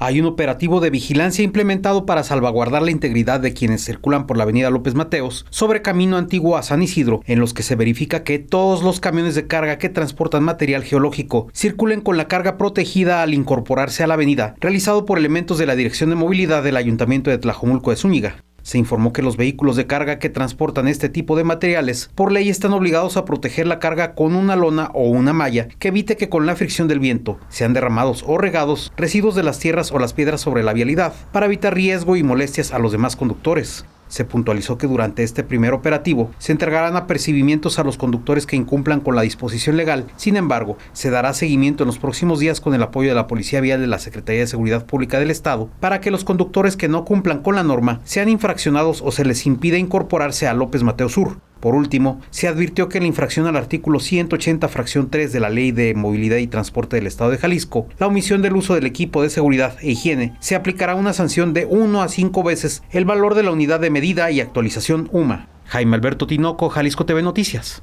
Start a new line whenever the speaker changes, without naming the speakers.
Hay un operativo de vigilancia implementado para salvaguardar la integridad de quienes circulan por la avenida López Mateos sobre camino antiguo a San Isidro, en los que se verifica que todos los camiones de carga que transportan material geológico circulen con la carga protegida al incorporarse a la avenida, realizado por elementos de la Dirección de Movilidad del Ayuntamiento de Tlajomulco de Zúñiga. Se informó que los vehículos de carga que transportan este tipo de materiales por ley están obligados a proteger la carga con una lona o una malla que evite que con la fricción del viento sean derramados o regados residuos de las tierras o las piedras sobre la vialidad para evitar riesgo y molestias a los demás conductores. Se puntualizó que durante este primer operativo se entregarán apercibimientos a los conductores que incumplan con la disposición legal. Sin embargo, se dará seguimiento en los próximos días con el apoyo de la Policía Vial de la Secretaría de Seguridad Pública del Estado para que los conductores que no cumplan con la norma sean infraccionados o se les impida incorporarse a López Mateo Sur. Por último, se advirtió que en la infracción al artículo 180, fracción 3 de la Ley de Movilidad y Transporte del Estado de Jalisco, la omisión del uso del equipo de seguridad e higiene, se aplicará una sanción de 1 a 5 veces el valor de la unidad de medida y actualización UMA. Jaime Alberto Tinoco, Jalisco TV Noticias.